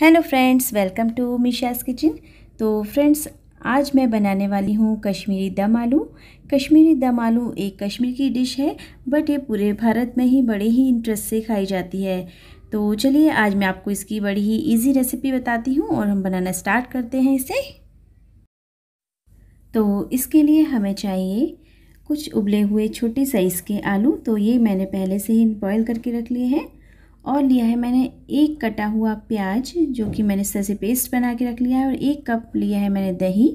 hello friends welcome to Misha's kitchen तो friends आज मैं बनाने वाली हूँ कश्मीरी दम आलू कश्मीरी दम आलू एक कश्मीर की डिश है बट ये पूरे भारत में ही बड़े ही इंटरेस्ट से खाई जाती है तो चलिए आज मैं आपको इसकी बड़ी ही इजी रेसिपी बताती हूँ और हम बनाना स्टार्ट करते हैं इसे तो इसके लिए हमें चाहिए कुछ उबले हुए छोटे साइज़ के आलू तो ये मैंने पहले से ही बॉयल करके रख लिए हैं और लिया है मैंने एक कटा हुआ प्याज जो कि मैंने इस तरह से पेस्ट बना के रख लिया है और एक कप लिया है मैंने दही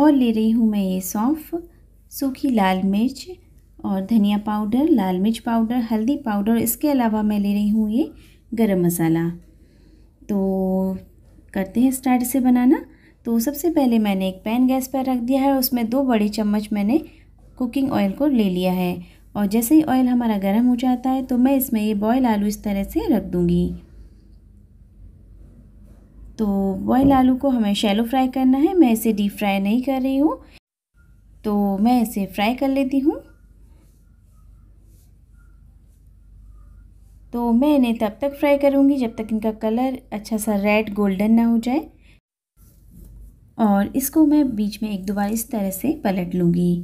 और ले रही हूँ मैं ये सौंफ सूखी लाल मिर्च और धनिया पाउडर लाल मिर्च पाउडर हल्दी पाउडर इसके अलावा मैं ले रही हूँ ये गरम मसाला तो करते हैं स्टार्ट इसे बनाना तो सबसे पहले मैंने एक पैन गैस पर रख दिया है उसमें दो बड़े चम्मच मैंने कुकिंग ऑयल को ले लिया है और जैसे ही ऑयल हमारा गर्म हो जाता है तो मैं इसमें ये बॉयल आलू इस तरह से रख दूँगी तो बॉयल आलू को हमें शैलो फ्राई करना है मैं इसे डीप फ्राई नहीं कर रही हूँ तो मैं इसे फ्राई कर लेती हूँ तो मैं इन्हें तब तक फ्राई करूँगी जब तक इनका कलर अच्छा सा रेड गोल्डन ना हो जाए और इसको मैं बीच में एक दो बार इस तरह से पलट लूँगी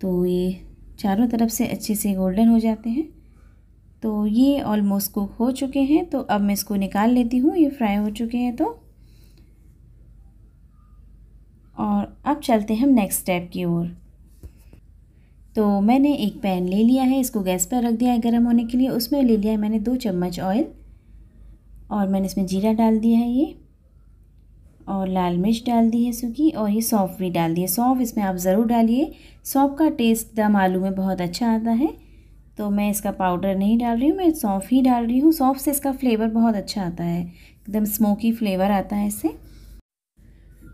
तो ये चारों तरफ से अच्छे से गोल्डन हो जाते हैं तो ये ऑलमोस्ट कुक हो चुके हैं तो अब मैं इसको निकाल लेती हूँ ये फ्राई हो चुके हैं तो और अब चलते हैं हम नेक्स्ट स्टेप की ओर तो मैंने एक पैन ले लिया है इसको गैस पर रख दिया है गर्म होने के लिए उसमें ले लिया है मैंने दो चम्मच ऑयल और मैंने इसमें जीरा डाल दिया है ये और लाल मिर्च डाल दी है सूखी और ये सौंफ भी डाल दी है सौंफ इसमें आप ज़रूर डालिए सौंफ का टेस्ट दम आलू में बहुत अच्छा आता है तो मैं इसका पाउडर नहीं डाल रही हूँ मैं सौंफ ही डाल रही हूँ सौंफ से इसका फ्लेवर बहुत अच्छा आता है एकदम स्मोकी फ्लेवर आता है इससे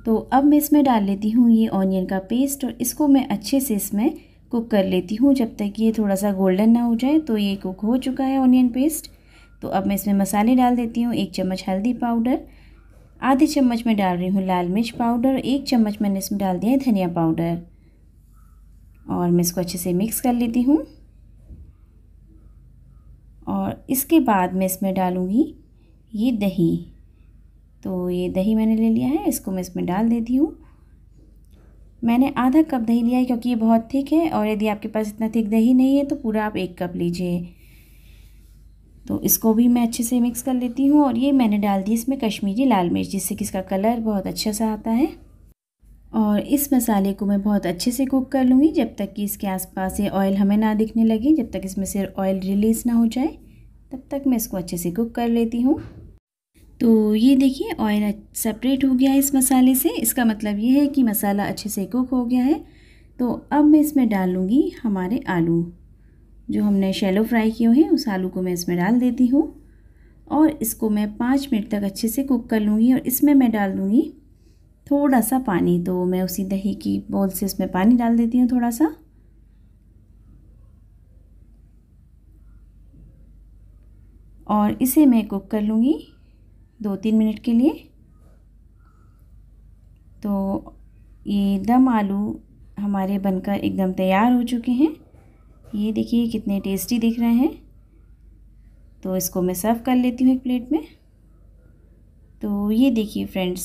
तो अब मैं इसमें डाल लेती हूँ ये ऑनियन का पेस्ट और इसको मैं अच्छे से इसमें कुक कर लेती हूँ जब तक ये थोड़ा सा गोल्डन ना हो जाए तो ये कुक हो चुका है ऑनियन पेस्ट तो अब मैं इसमें मसाले डाल देती हूँ एक चम्मच हल्दी पाउडर आधे चम्मच में डाल रही हूँ लाल मिर्च पाउडर एक चम्मच मैंने इसमें डाल दिया है धनिया पाउडर और मैं इसको अच्छे से मिक्स कर लेती हूँ और इसके बाद मैं इसमें डालूँगी ये दही तो ये दही मैंने ले लिया है इसको मैं इसमें डाल देती हूँ मैंने आधा कप दही लिया है क्योंकि ये बहुत थिक है और यदि आपके पास इतना थिक दही नहीं है तो पूरा आप एक कप लीजिए तो इसको भी मैं अच्छे से मिक्स कर लेती हूँ और ये मैंने डाल दी इसमें कश्मीरी लाल मिर्च जिससे कि इसका कलर बहुत अच्छे सा आता है और इस मसाले को मैं बहुत अच्छे से कुक कर लूँगी जब तक कि इसके आसपास ये ऑयल हमें ना दिखने लगे जब तक इसमें से ऑयल रिलीज़ ना हो जाए तब तक मैं इसको अच्छे से कुक कर लेती हूँ तो ये देखिए ऑयल सेपरेट हो गया है इस मसाले से इसका मतलब ये है कि मसाला अच्छे से कुक हो गया है तो अब मैं इसमें डालूँगी हमारे आलू जो हमने शैलो फ्राई किए हैं उस आलू को मैं इसमें डाल देती हूँ और इसको मैं पाँच मिनट तक अच्छे से कुक कर लूँगी और इसमें मैं डाल दूँगी थोड़ा सा पानी तो मैं उसी दही की बोल से इसमें पानी डाल देती हूँ थोड़ा सा और इसे मैं कुक कर लूँगी दो तीन मिनट के लिए तो ये दम आलू हमारे बनकर एकदम तैयार हो चुके हैं ये देखिए कितने टेस्टी दिख रहे हैं तो इसको मैं सर्व कर लेती हूँ एक प्लेट में तो ये देखिए फ्रेंड्स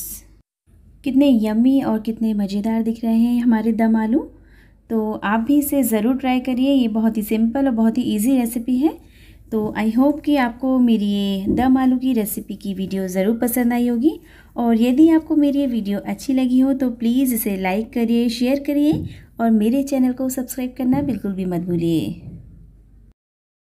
कितने यम्मी और कितने मज़ेदार दिख रहे हैं हमारे दम आलू तो आप भी इसे ज़रूर ट्राई करिए ये बहुत ही सिंपल और बहुत ही इजी रेसिपी है तो आई होप कि आपको मेरी ये दम आलू की रेसिपी की वीडियो ज़रूर पसंद आई होगी और यदि आपको मेरी ये वीडियो अच्छी लगी हो तो प्लीज़ इसे लाइक करिए शेयर करिए और मेरे चैनल को सब्सक्राइब करना बिल्कुल भी मत भूलिए